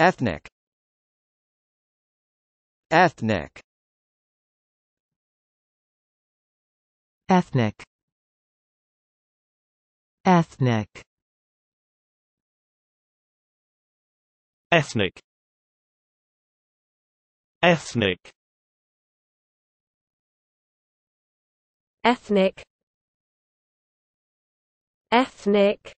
Ethnic Ethnic Ethnic Ethnic Ethnic Ethnic Ethnic Ethnic